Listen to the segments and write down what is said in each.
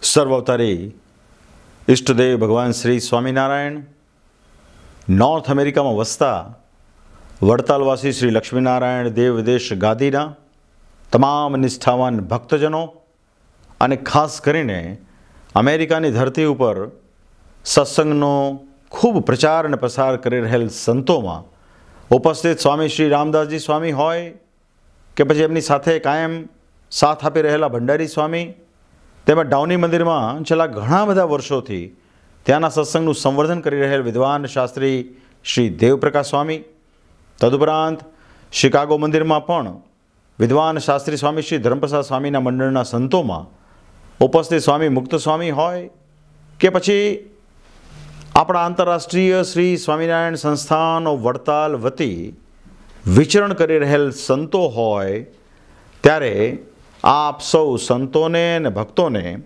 સર્વતારી ઇષ્ટદેવ ભગવાન શ્રી સ્વામિનારાયણ નોર્થ અમેરિકામાં વસતા વડતાલવાસી શ્રી લક્ષ્મીનારાયણ દેવદેશ ગાદીના તમામ નિષ્ઠાવાન ભક્તજનો અને ખાસ કરીને અમેરિકાની ધરતી ઉપર સત્સંગનો ખૂબ પ્રચાર અને પ્રસાર કરી રહેલ સંતોમાં ઉપસ્થિત સ્વામી શ્રી રામદાસજી સ્વામી હોય કે પછી એમની સાથે કાયમ સાથ આપી રહેલા ભંડારી સ્વામી તેમજ ડાઉની મંદિરમાં છેલ્લા ઘણા બધા વર્ષોથી ત્યાંના સત્સંગનું સંવર્ધન કરી રહેલ વિદ્વાન શાસ્ત્રી શ્રી દેવપ્રકાશ સ્વામી તદુપરાંત શિકાગો મંદિરમાં પણ વિદ્વાન શાસ્ત્રી સ્વામી શ્રી ધર્મપ્રસાદ સ્વામીના મંડળના સંતોમાં ઉપસ્થિત સ્વામી મુક્ત સ્વામી હોય કે પછી આપણા આંતરરાષ્ટ્રીય શ્રી સ્વામિનારાયણ સંસ્થાનો વડતાલ વતી વિચરણ કરી રહેલ સંતો હોય ત્યારે આપ સૌ સંતોને અને ભક્તોને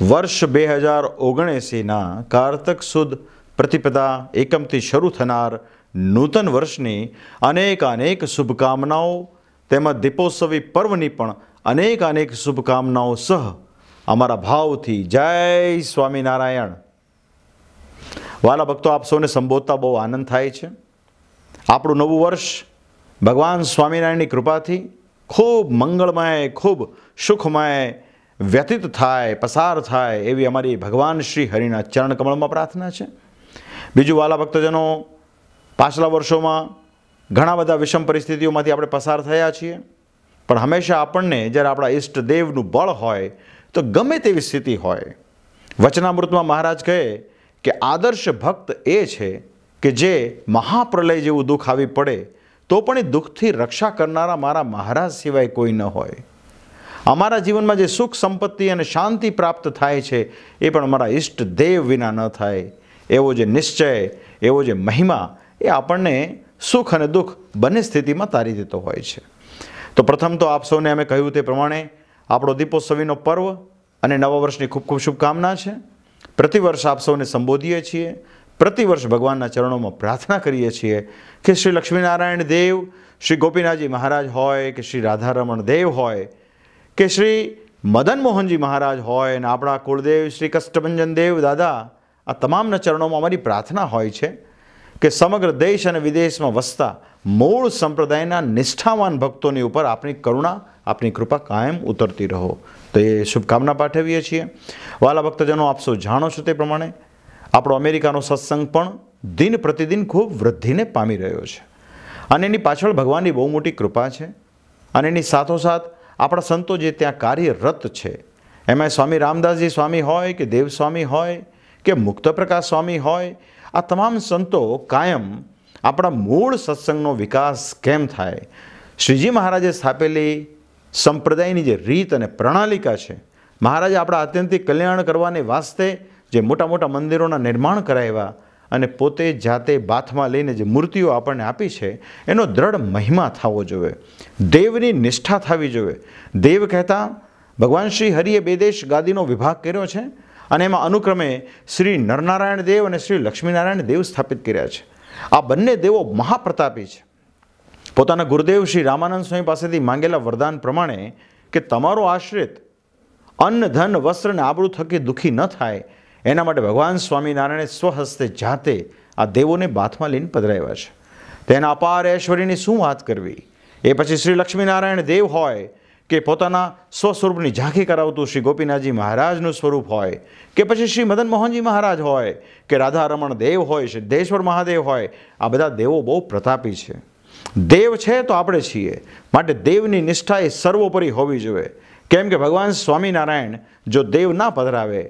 વર્ષ બે હજાર ઓગણએંસીના કારતક સુદ પ્રતિપદા એકમથી શરૂ થનાર નૂતન વર્ષની અનેક અનેક શુભકામનાઓ તેમજ દીપોત્સવી પર્વની પણ અનેક અનેક શુભકામનાઓ સહ અમારા ભાવથી જય સ્વામિનારાયણ વાલા ભક્તો આપ સૌને સંબોધતા બહુ આનંદ થાય છે આપણું નવું વર્ષ ભગવાન સ્વામિનારાયણની કૃપાથી ખૂબ મંગળમય ખૂબ સુખમય વ્યતીત થાય પસાર થાય એવી અમારી ભગવાન શ્રી હરિના ચરણ કમળમાં પ્રાર્થના છે બીજું વાલા ભક્તજનો પાછલા વર્ષોમાં ઘણા બધા વિષમ પરિસ્થિતિઓમાંથી આપણે પસાર થયા છીએ પણ હંમેશા આપણને જ્યારે આપણા ઈષ્ટદેવનું બળ હોય તો ગમે તેવી સ્થિતિ હોય વચનામૃતમાં મહારાજ કહે કે આદર્શ ભક્ત એ છે કે જે મહાપ્રલય જેવું દુઃખ આવી પડે તો પણ એ દુઃખથી રક્ષા કરનારા મારા મહારાજ સિવાય કોઈ ન હોય અમારા જીવનમાં જે સુખ સંપત્તિ અને શાંતિ પ્રાપ્ત થાય છે એ પણ મારા ઈષ્ટ દેવ વિના ન થાય એવો જે નિશ્ચય એવો જે મહિમા એ આપણને સુખ અને દુઃખ બંને સ્થિતિમાં તારી દેતો હોય છે તો પ્રથમ તો આપ સૌને અમે કહ્યું તે પ્રમાણે આપણો દીપોત્સવીનો પર્વ અને નવા વર્ષની ખૂબ ખૂબ શુભકામના છે પ્રતિવર્ષ આપ સૌને સંબોધીએ છીએ પ્રતિવર્ષ ભગવાનના ચરણોમાં પ્રાર્થના કરીએ છીએ કે શ્રી લક્ષ્મીનારાયણ દેવ શ્રી ગોપીનાથજી મહારાજ હોય કે શ્રી રાધારમણ દેવ હોય કે શ્રી મદન મોહનજી મહારાજ હોય અને આપણા કુળદેવ શ્રી કષ્ટભંજન દેવ દાદા આ તમામના ચરણોમાં અમારી પ્રાર્થના હોય છે કે સમગ્ર દેશ અને વિદેશમાં વસતા મૂળ સંપ્રદાયના નિષ્ઠાવાન ભક્તોની ઉપર આપની કરુણા આપની કૃપા કાયમ ઉતરતી રહો તો એ શુભકામના પાઠવીએ છીએ વાલા ભક્તજનો આપ સૌ જાણો છો તે પ્રમાણે આપણો અમેરિકાનો સત્સંગ પણ દિન પ્રતિદિન ખૂબ વૃદ્ધિને પામી રહ્યો છે અને એની પાછળ ભગવાનની બહુ મોટી કૃપા છે અને એની સાથોસાથ આપણા સંતો જે ત્યાં કાર્યરત છે એમાં સ્વામી રામદાસજી સ્વામી હોય કે દેવસ્વામી હોય કે મુક્તપ્રકાશ સ્વામી હોય આ તમામ સંતો કાયમ આપણા મૂળ સત્સંગનો વિકાસ કેમ થાય શ્રીજી મહારાજે સ્થાપેલી સંપ્રદાયની જે રીત અને પ્રણાલિકા છે મહારાજે આપણા આત્યંતિક કલ્યાણ કરવાને વાસ્તે જે મોટા મોટા મંદિરોના નિર્માણ કરાવ્યા અને પોતે જાતે બાથમાં લઈને જે મૂર્તિઓ આપણને આપી છે એનો દ્રઢ મહિમા થવો જોઈએ દેવની નિષ્ઠા થવી જોઈએ દેવ કહેતા ભગવાન શ્રી હરિએ બે દેશ ગાદીનો વિભાગ કર્યો છે અને એમાં અનુક્રમે શ્રી નરનારાયણ દેવ અને શ્રી લક્ષ્મીનારાયણ દેવ સ્થાપિત કર્યા છે આ બંને દેવો મહાપ્રતાપી છે પોતાના ગુરુદેવ શ્રી રામાનંદ સ્વામી પાસેથી માંગેલા વરદાન પ્રમાણે કે તમારો આશ્રિત અન્ન ધન વસ્ત્રને અને આબરૂ થકી દુઃખી ન થાય એના માટે ભગવાન સ્વામિનારાયણે સ્વહસ્તે જાતે આ દેવોને બાથમાં લઈને પધરાવ્યા છે તેના અપાર ઐશ્વર્યની શું વાત કરવી એ પછી શ્રી લક્ષ્મીનારાયણ દેવ હોય કે પોતાના સ્વસ્વરૂપની ઝાંખી કરાવતું શ્રી ગોપીનાથજી મહારાજનું સ્વરૂપ હોય કે પછી શ્રી મદન મોહનજી મહારાજ હોય કે રાધારમણ દેવ હોય સિદ્ધેશ્વર મહાદેવ હોય આ બધા દેવો બહુ પ્રતાપી છે દેવ છે તો આપણે છીએ માટે દેવની નિષ્ઠા એ સર્વોપરી હોવી જોઈએ કેમ કે ભગવાન સ્વામિનારાયણ જો દેવ ના પધરાવે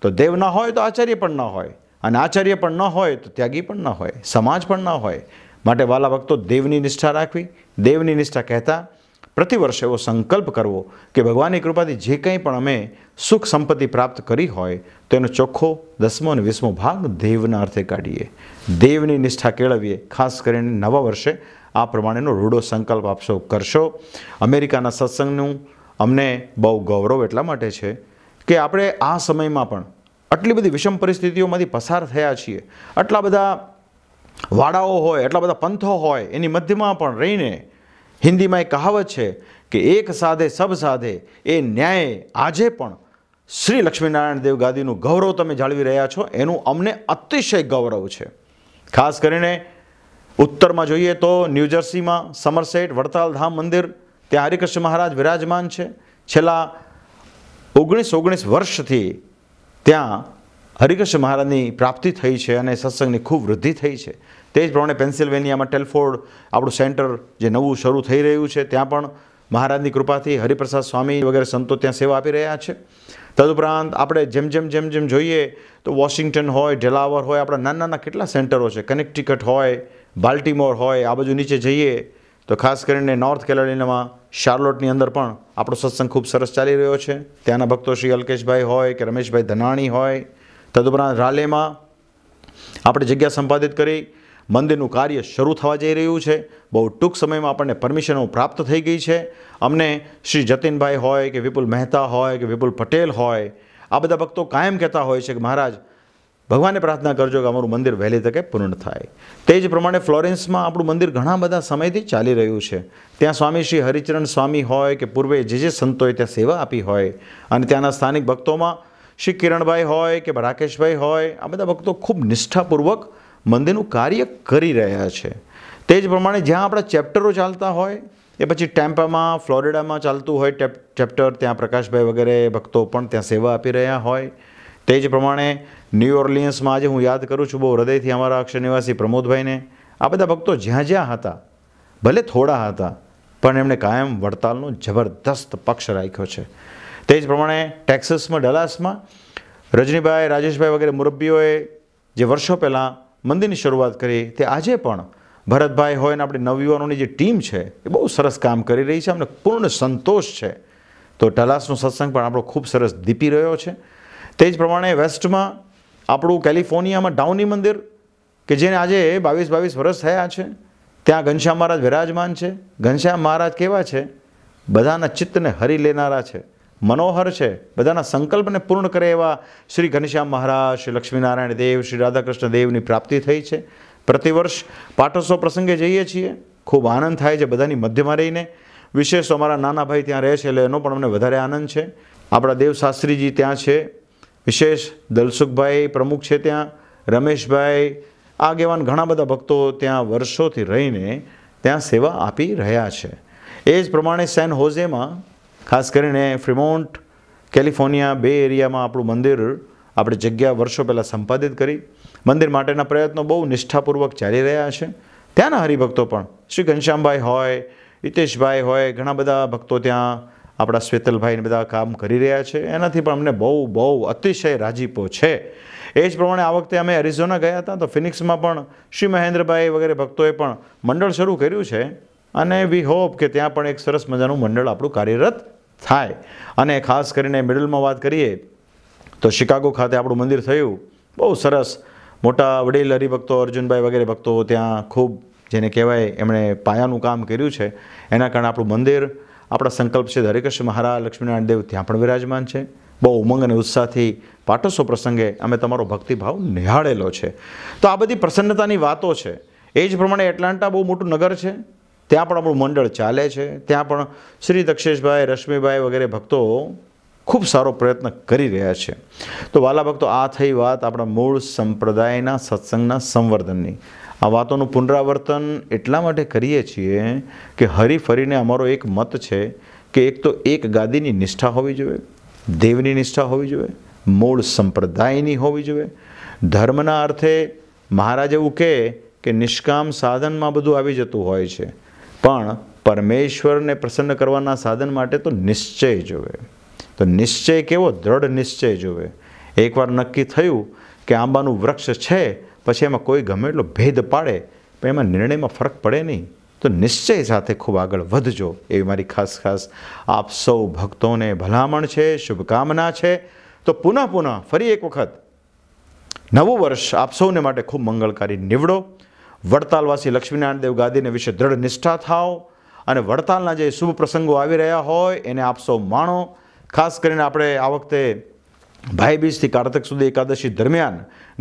તો દેવ ન હોય તો આચાર્ય પણ ન હોય અને આચાર્ય પણ ન હોય તો ત્યાગી પણ ન હોય સમાજ પણ ન હોય માટે વાલા ભક્તો દેવની નિષ્ઠા રાખવી દેવની નિષ્ઠા કહેતા પ્રતિવર્ષ એવો સંકલ્પ કરવો કે ભગવાનની કૃપાથી જે કંઈ પણ અમે સુખ સંપત્તિ પ્રાપ્ત કરી હોય તો એનો ચોખ્ખો દસમો અને વીસમો ભાગ દેવના અર્થે કાઢીએ દેવની નિષ્ઠા કેળવીએ ખાસ કરીને નવા વર્ષે આ પ્રમાણેનો રૂઢો સંકલ્પ આપશો કરશો અમેરિકાના સત્સંગનું અમને બહુ ગૌરવ એટલા માટે છે કે આપણે આ સમયમાં પણ આટલી બધી વિષમ પરિસ્થિતિઓમાંથી પસાર થયા છીએ આટલા બધા વાડાઓ હોય આટલા બધા પંથો હોય એની મધ્યમાં પણ રહીને હિન્દીમાં એક કહાવત છે કે એક સાધે સબ સાધે એ ન્યાય આજે પણ શ્રી લક્ષ્મીનારાયણ દેવ ગાદીનું ગૌરવ તમે જાળવી રહ્યા છો એનું અમને અતિશય ગૌરવ છે ખાસ કરીને ઉત્તરમાં જોઈએ તો ન્યૂજર્સીમાં સમરસેટ વડતાલ ધામ મંદિર ત્યાં હરિકૃષ્ણ મહારાજ વિરાજમાન છે છેલ્લા ઓગણીસ ઓગણીસ વર્ષથી ત્યાં હરિકૃષ્ણ મહારાજની પ્રાપ્તિ થઈ છે અને સત્સંગની ખૂબ વૃદ્ધિ થઈ છે તે જ પ્રમાણે પેન્સિલ્વેનિયામાં ટેલફોર્ડ આપણું સેન્ટર જે નવું શરૂ થઈ રહ્યું છે ત્યાં પણ મહારાજની કૃપાથી હરિપ્રસાદ સ્વામી વગેરે સંતો ત્યાં સેવા આપી રહ્યા છે તદુપરાંત આપણે જેમ જેમ જેમ જેમ જોઈએ તો વોશિંગ્ટન હોય ડેલાવર હોય આપણા નાના નાના કેટલા સેન્ટરો છે કનેક્ટિકટ હોય બાલ્ટીમોર હોય આ બાજુ નીચે જઈએ તો ખાસ કરીને નોર્થ કેરોલિનામાં શાર્લોટની અંદર પણ આપણો સત્સંગ ખૂબ સરસ ચાલી રહ્યો છે ત્યાંના ભક્તો શ્રી અલ્કેશભાઈ હોય કે રમેશભાઈ ધનાણી હોય તદુપરાંત રાલેમાં આપણે જગ્યા સંપાદિત કરી મંદિરનું કાર્ય શરૂ થવા જઈ રહ્યું છે બહુ ટૂંક સમયમાં આપણને પરમિશનો પ્રાપ્ત થઈ ગઈ છે અમને શ્રી જતીનભાઈ હોય કે વિપુલ મહેતા હોય કે વિપુલ પટેલ હોય આ બધા ભક્તો કાયમ કહેતા હોય છે કે મહારાજ ભગવાનને પ્રાર્થના કરજો કે અમારું મંદિર વહેલી તકે પૂર્ણ થાય તે જ પ્રમાણે ફ્લોરેન્સમાં આપણું મંદિર ઘણા બધા સમયથી ચાલી રહ્યું છે ત્યાં સ્વામી શ્રી હરિચરણ સ્વામી હોય કે પૂર્વે જે જે સંતોએ ત્યાં સેવા આપી હોય અને ત્યાંના સ્થાનિક ભક્તોમાં શ્રી કિરણભાઈ હોય કે રાકેશભાઈ હોય આ બધા ભક્તો ખૂબ નિષ્ઠાપૂર્વક મંદિરનું કાર્ય કરી રહ્યા છે તે જ પ્રમાણે જ્યાં આપણા ચેપ્ટરો ચાલતા હોય એ પછી ટેમ્પામાં ફ્લોરિડામાં ચાલતું હોય ચેપ્ટર ત્યાં પ્રકાશભાઈ વગેરે ભક્તો પણ ત્યાં સેવા આપી રહ્યા હોય તે જ પ્રમાણે ન્યૂ ઓર્લિયન્સમાં આજે હું યાદ કરું છું બહુ હૃદયથી અમારા અક્ષર નિવાસી પ્રમોદભાઈને આ બધા ભક્તો જ્યાં જ્યાં હતા ભલે થોડા હતા પણ એમણે કાયમ વડતાલનો જબરદસ્ત પક્ષ રાખ્યો છે તે જ પ્રમાણે ટેક્સસમાં ડલાસમાં રજનીભાઈ રાજેશભાઈ વગેરે મુરબ્બીઓએ જે વર્ષો પહેલાં મંદિરની શરૂઆત કરી તે આજે પણ ભરતભાઈ હોય ને આપણી નવયુવાનોની જે ટીમ છે એ બહુ સરસ કામ કરી રહી છે અમને પૂર્ણ સંતોષ છે તો ડલાસનો સત્સંગ પણ આપણો ખૂબ સરસ દીપી રહ્યો છે તે જ પ્રમાણે વેસ્ટમાં આપણું કેલિફોર્નિયામાં ડાઉની મંદિર કે જેને આજે બાવીસ બાવીસ વર્ષ થયા છે ત્યાં ઘનશ્યામ મહારાજ વિરાજમાન છે ઘનશ્યામ મહારાજ કેવા છે બધાના ચિત્તને હરી લેનારા છે મનોહર છે બધાના સંકલ્પને પૂર્ણ કરે એવા શ્રી ઘનશ્યામ મહારાજ શ્રી લક્ષ્મીનારાયણ દેવ શ્રી રાધાકૃષ્ણ દેવની પ્રાપ્તિ થઈ છે પ્રતિવર્ષ પાટોત્સવ પ્રસંગે જઈએ છીએ ખૂબ આનંદ થાય છે બધાની મધ્યમાં રહીને વિશેષ અમારા નાના ભાઈ ત્યાં રહે છે એટલે એનો પણ અમને વધારે આનંદ છે આપણા દેવશાસ્ત્રીજી ત્યાં છે વિશેષ દલસુખભાઈ પ્રમુખ છે ત્યાં રમેશભાઈ આગેવાન ઘણા બધા ભક્તો ત્યાં વર્ષોથી રહીને ત્યાં સેવા આપી રહ્યા છે એ જ પ્રમાણે સેન હોઝેમાં ખાસ કરીને ફ્રિમોન્ટ કેલિફોર્નિયા બે એરિયામાં આપણું મંદિર આપણે જગ્યા વર્ષો પહેલાં સંપાદિત કરી મંદિર માટેના પ્રયત્નો બહુ નિષ્ઠાપૂર્વક ચાલી રહ્યા છે ત્યાંના હરિભક્તો પણ શ્રી ઘનશ્યામભાઈ હોય હિતેશભાઈ હોય ઘણા બધા ભક્તો ત્યાં આપણા શ્વેતલભાઈને બધા કામ કરી રહ્યા છે એનાથી પણ અમને બહુ બહુ અતિશય રાજીપો છે એ જ પ્રમાણે આ વખતે અમે એરિઝોના ગયા હતા તો ફિનિક્સમાં પણ શ્રી મહેન્દ્રભાઈ વગેરે ભક્તોએ પણ મંડળ શરૂ કર્યું છે અને વી હોપ કે ત્યાં પણ એક સરસ મજાનું મંડળ આપણું કાર્યરત થાય અને ખાસ કરીને મિડલમાં વાત કરીએ તો શિકાગો ખાતે આપણું મંદિર થયું બહુ સરસ મોટા વડીલ હરિભક્તો અર્જુનભાઈ વગેરે ભક્તો ત્યાં ખૂબ જેને કહેવાય એમણે પાયાનું કામ કર્યું છે એના કારણે આપણું મંદિર આપણા સંકલ્પ છે હરિકૃષ્ણ મહારાજ લક્ષ્મીનારાયણ દેવ ત્યાં પણ વિરાજમાન છે બહુ ઉમંગ અને ઉત્સાહથી પાટોસો પ્રસંગે અમે તમારો ભક્તિભાવ નિહાળેલો છે તો આ બધી પ્રસન્નતાની વાતો છે એ જ પ્રમાણે એટલાન્ટા બહુ મોટું નગર છે ત્યાં પણ આપણું મંડળ ચાલે છે ત્યાં પણ શ્રી દક્ષેશભાઈ રશ્મિભાઈ વગેરે ભક્તો ખૂબ સારો પ્રયત્ન કરી રહ્યા છે તો વાલા ભક્તો આ થઈ વાત આપણા મૂળ સંપ્રદાયના સત્સંગના સંવર્ધનની આ વાતોનું પુનરાવર્તન એટલા માટે કરીએ છીએ કે હરી ફરીને અમારો એક મત છે કે એક તો એક ગાદીની નિષ્ઠા હોવી જોઈએ દેવની નિષ્ઠા હોવી જોઈએ મૂળ સંપ્રદાયની હોવી જોઈએ ધર્મના અર્થે મહારાજ એવું કહે કે નિષ્કામ સાધનમાં બધું આવી જતું હોય છે પણ પરમેશ્વરને પ્રસન્ન કરવાના સાધન માટે તો નિશ્ચય જોવે તો નિશ્ચય કેવો દ્રઢ નિશ્ચય જોવે એકવાર નક્કી થયું કે આંબાનું વૃક્ષ છે પછી એમાં કોઈ ગમે એટલો ભેદ પાડે પણ એમાં નિર્ણયમાં ફરક પડે નહીં તો નિશ્ચય સાથે ખૂબ આગળ વધજો એવી મારી ખાસ ખાસ આપ સૌ ભક્તોને ભલામણ છે શુભકામના છે તો પુનઃ પુનઃ ફરી એક વખત નવું વર્ષ આપ સૌને માટે ખૂબ મંગળકારી નીવડો વડતાલવાસી લક્ષ્મીનારાયણ દેવ ગાદીને વિશે દ્રઢ નિષ્ઠા થાઓ અને વડતાલના જે શુભ પ્રસંગો આવી રહ્યા હોય એને આપ સૌ માણો ખાસ કરીને આપણે આ વખતે ભાઈબીજથી કારતક સુધી એકાદશી દરમિયાન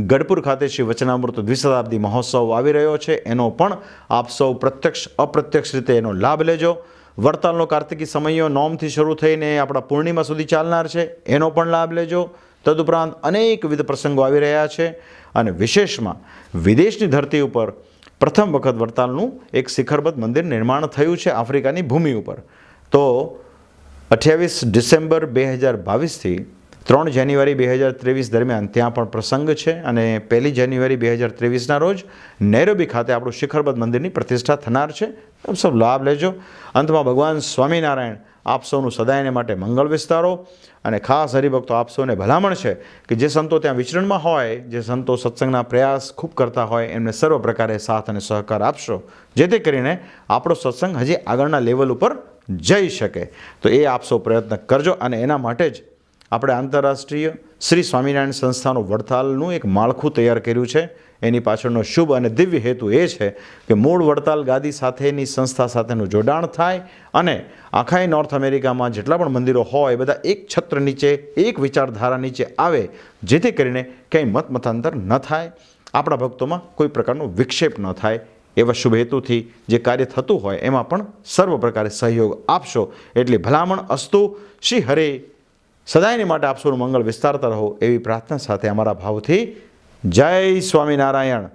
ગઢપુર ખાતે શ્રી વચનામૃત દ્વિશતાબ્દી મહોત્સવ આવી રહ્યો છે એનો પણ આપ સૌ પ્રત્યક્ષ અપ્રત્યક્ષ રીતે એનો લાભ લેજો વડતાલનો કાર્તિકી સમયો નોમથી શરૂ થઈને આપણા પૂર્ણિમા સુધી ચાલનાર છે એનો પણ લાભ લેજો તદુપરાંત અનેકવિધ પ્રસંગો આવી રહ્યા છે અને વિશેષમાં વિદેશની ધરતી ઉપર પ્રથમ વખત વડતાલનું એક શિખરબદ્ધ મંદિર નિર્માણ થયું છે આફ્રિકાની ભૂમિ ઉપર તો અઠ્યાવીસ ડિસેમ્બર બે હજાર બાવીસથી ત્રણ જાન્યુઆરી બે હજાર ત્રેવીસ દરમિયાન ત્યાં પણ પ્રસંગ છે અને પહેલી જાન્યુઆરી બે હજાર ત્રેવીસના રોજ નૈરોબી ખાતે આપણું શિખરબદ્ધ મંદિરની પ્રતિષ્ઠા થનાર છે આપ સૌ લાભ લેજો અંતમાં ભગવાન સ્વામિનારાયણ આપ સૌનું સદાયને માટે મંગળ વિસ્તારો અને ખાસ હરિભક્તો આપ સૌને ભલામણ છે કે જે સંતો ત્યાં વિચરણમાં હોય જે સંતો સત્સંગના પ્રયાસ ખૂબ કરતા હોય એમને સર્વ પ્રકારે સાથ અને સહકાર આપશો જેથી કરીને આપણો સત્સંગ હજી આગળના લેવલ ઉપર જઈ શકે તો એ આપ સૌ પ્રયત્ન કરજો અને એના માટે જ આપણે આંતરરાષ્ટ્રીય શ્રી સ્વામિનારાયણ સંસ્થાનું વડતાલનું એક માળખું તૈયાર કર્યું છે એની પાછળનો શુભ અને દિવ્ય હેતુ એ છે કે મૂળ વડતાલ ગાદી સાથેની સંસ્થા સાથેનું જોડાણ થાય અને આખા નોર્થ અમેરિકામાં જેટલા પણ મંદિરો હોય બધા એક છત્ર નીચે એક વિચારધારા નીચે આવે જેથી કરીને ક્યાંય મત મતાંતર ન થાય આપણા ભક્તોમાં કોઈ પ્રકારનો વિક્ષેપ ન થાય એવા શુભ હેતુથી જે કાર્ય થતું હોય એમાં પણ સર્વ પ્રકારે સહયોગ આપશો એટલે ભલામણ અસ્તુ શ્રી હરે સદાયને માટે આપ સૌનું મંગળ વિસ્તારતા રહો એવી પ્રાર્થના સાથે અમારા ભાવથી જય સ્વામિનારાયણ